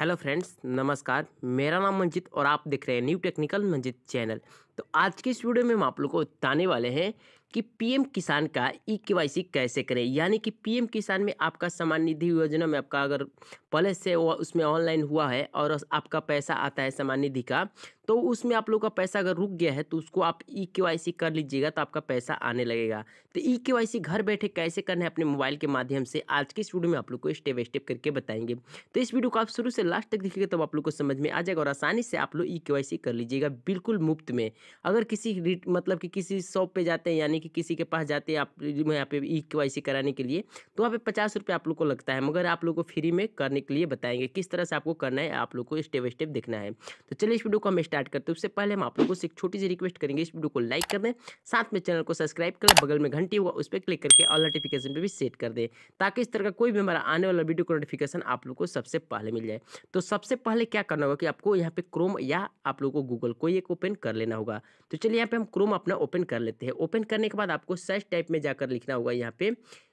hello friends नमस्कार मेरा नाम मंजित और आप देख रहे हैं न्यू टेक्निकल मंजित चैनल तो आज की इस वीडियो में हम आप लोग को बताने वाले हैं कि पीएम किसान का ई के कैसे करें यानी कि पीएम किसान में आपका समान निधि योजना में आपका अगर पहले से उसमें ऑनलाइन हुआ है और आपका पैसा आता है समान निधि का तो उसमें आप लोग का पैसा अगर रुक गया है तो उसको आप ई के कर लीजिएगा तो आपका पैसा आने लगेगा तो ई के घर बैठे कैसे करना है अपने मोबाइल के माध्यम से आज के इस वीडियो में आप लोग को स्टेप बाई स्टेप करके बताएंगे तो इस वीडियो को आप शुरू से लास्ट तक देखिएगा तब तो आप लोग को समझ में आ जाएगा और आसानी से आप लोग ई के कर लीजिएगा बिल्कुल मुफ्त में अगर किसी मतलब कि किसी शॉप पर जाते हैं यानी कि किसी के पास जाते आप यहाँ पे ई के कराने के लिए तो वहाँ पे पचास रुपये आप लोग को लगता है मगर आप लोग को फ्री में करने के लिए बताएंगे किस तरह से आपको करना है आप लोग को स्टेप बाई स्टेप देखना है तो चलिए इस वीडियो को हम स्टार्ट करते हैं उससे पहले हम आप लोग को एक छोटी सी रिक्वेस्ट करेंगे इस वीडियो को लाइक कर दें साथ में चैनल को सब्सक्राइब करें बगल में घंटी हुआ उस पर क्लिक करके ऑल नोटिफिकेशन पर भी सेट कर दें ताकि इस तरह का कोई भी हमारा आने वाला वीडियो का नोटिफिकेशन आप लोग को सबसे पहले मिल जाए तो सबसे पहले क्या करना होगा कि आपको यहाँ पे क्रोम या आप लोग को गूगल को एक ओपन कर लेना होगा तो चलिए यहाँ पे हम क्रोम अपना ओपन कर लेते हैं ओपन करने के बाद आपको सर्च टाइप में जाकर लिखना होगा यहाँ पे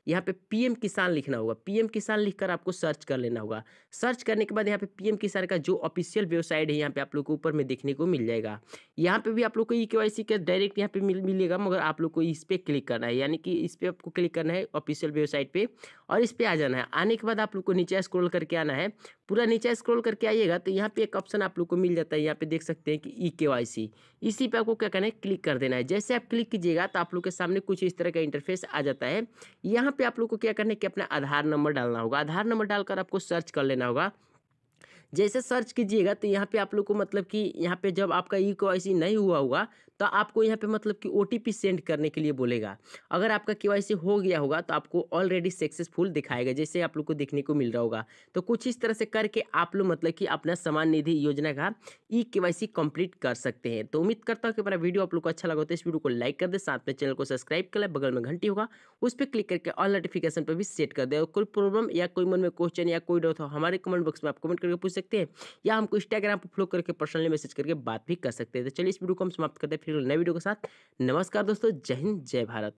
यहाँ पे पीएम किसान लिखना होगा पीएम किसान लिखकर आपको सर्च कर लेना होगा सर्च करने के बाद यहाँ पे पीएम किसान का जो ऑफिशियल वेबसाइट है यहाँ पे आप लोग को ऊपर में देखने को मिल जाएगा यहाँ पे भी आप लोग को ई e के का डायरेक्ट यहाँ पे मिल मिलेगा मगर आप लोग को इस पर क्लिक करना है यानी कि इस पर आपको क्लिक करना है ऑफिशियल वेबसाइट पर और इस पर आ जाना है आने के बाद आप लोग को नीचे स्क्रोल करके आना है पूरा नीचे स्क्रोल करके आइएगा तो यहाँ पे एक ऑप्शन आप लोग को मिल जाता है यहाँ पे देख सकते हैं कि ई के वाई सी इसी पे आपको क्या करना है क्लिक कर देना है जैसे आप क्लिक कीजिएगा तो आप लोग के सामने कुछ इस तरह का इंटरफेस आ जाता है यहाँ पे आप लोग को क्या करना है कि अपना आधार नंबर डालना होगा आधार नंबर डालकर आपको सर्च कर लेना होगा जैसे सर्च कीजिएगा तो यहाँ पे आप लोग को मतलब कि यहाँ पे जब आपका ई e के नहीं हुआ हुआ तो आपको यहाँ पे मतलब कि ओ सेंड करने के लिए बोलेगा अगर आपका के हो गया होगा तो आपको ऑलरेडी सक्सेसफुल दिखाएगा जैसे आप लोग को देखने को मिल रहा होगा तो कुछ इस तरह से करके आप लोग मतलब कि अपना समान निधि योजना का ई के कंप्लीट कर सकते हैं तो उम्मीद करता हूँ कि मेरा वीडियो आप लोग को अच्छा लगा तो इस वीडियो को लाइक कर दे साथ में चैनल को सब्सक्राइब कर ले बगल में घंटी होगा उस पर क्लिक करके ऑल नोटिफिकेशन पर भी सेट कर दे और कोई प्रॉब्लम या कोई मन में क्वेश्चन या कोई डाउट हो हमारे कमेंट बॉक्स में आप कमेंट करके पूछ सकते सकते हैं या हमको इंस्टाग्राम पर फॉलो करके पर्सनली मैसेज करके बात भी कर सकते हैं तो चलिए इस वीडियो को हम समाप्त करते हैं फिर नए वीडियो के साथ नमस्कार दोस्तों जय हिंद जय भारत